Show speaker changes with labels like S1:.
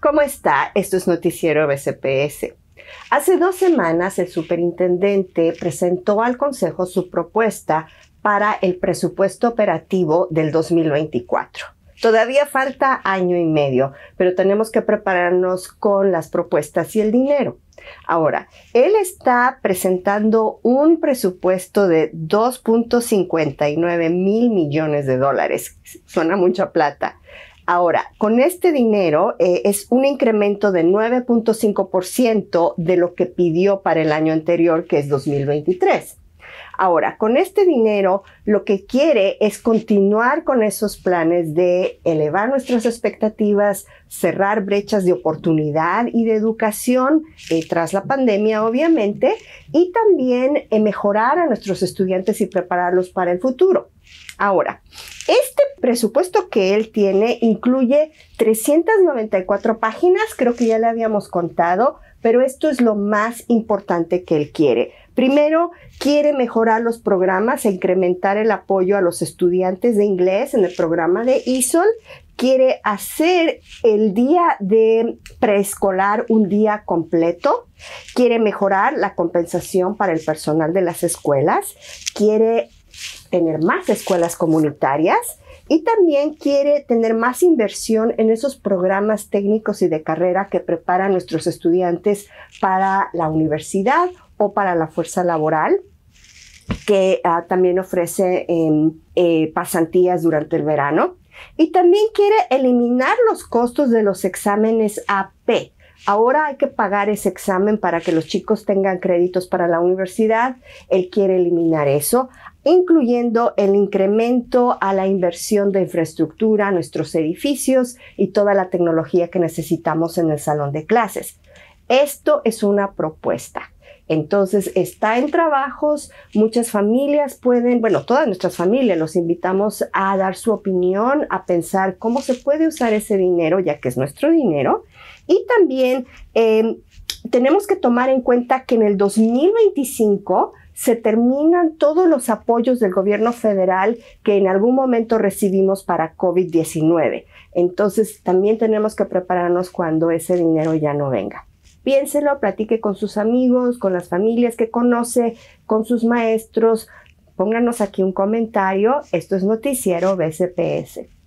S1: ¿Cómo está? Esto es Noticiero BCPS. Hace dos semanas el superintendente presentó al Consejo su propuesta para el presupuesto operativo del 2024. Todavía falta año y medio, pero tenemos que prepararnos con las propuestas y el dinero. Ahora, él está presentando un presupuesto de 2.59 mil millones de dólares. Suena mucha plata. Ahora, con este dinero eh, es un incremento de 9.5% de lo que pidió para el año anterior, que es 2023. Ahora, con este dinero lo que quiere es continuar con esos planes de elevar nuestras expectativas, cerrar brechas de oportunidad y de educación eh, tras la pandemia, obviamente, y también eh, mejorar a nuestros estudiantes y prepararlos para el futuro. Ahora, este presupuesto que él tiene incluye 394 páginas, creo que ya le habíamos contado, pero esto es lo más importante que él quiere. Primero, quiere mejorar los programas e incrementar el apoyo a los estudiantes de inglés en el programa de ISOL. Quiere hacer el día de preescolar un día completo. Quiere mejorar la compensación para el personal de las escuelas. Quiere tener más escuelas comunitarias y también quiere tener más inversión en esos programas técnicos y de carrera que preparan nuestros estudiantes para la universidad o para la fuerza laboral que ah, también ofrece em, eh, pasantías durante el verano. Y también quiere eliminar los costos de los exámenes AP. Ahora hay que pagar ese examen para que los chicos tengan créditos para la universidad. Él quiere eliminar eso incluyendo el incremento a la inversión de infraestructura, nuestros edificios y toda la tecnología que necesitamos en el salón de clases. Esto es una propuesta. Entonces está en trabajos, muchas familias pueden, bueno, todas nuestras familias los invitamos a dar su opinión, a pensar cómo se puede usar ese dinero, ya que es nuestro dinero. Y también eh, tenemos que tomar en cuenta que en el 2025 se terminan todos los apoyos del gobierno federal que en algún momento recibimos para COVID-19. Entonces también tenemos que prepararnos cuando ese dinero ya no venga. Piénselo, platique con sus amigos, con las familias que conoce, con sus maestros. Pónganos aquí un comentario. Esto es Noticiero BCPS.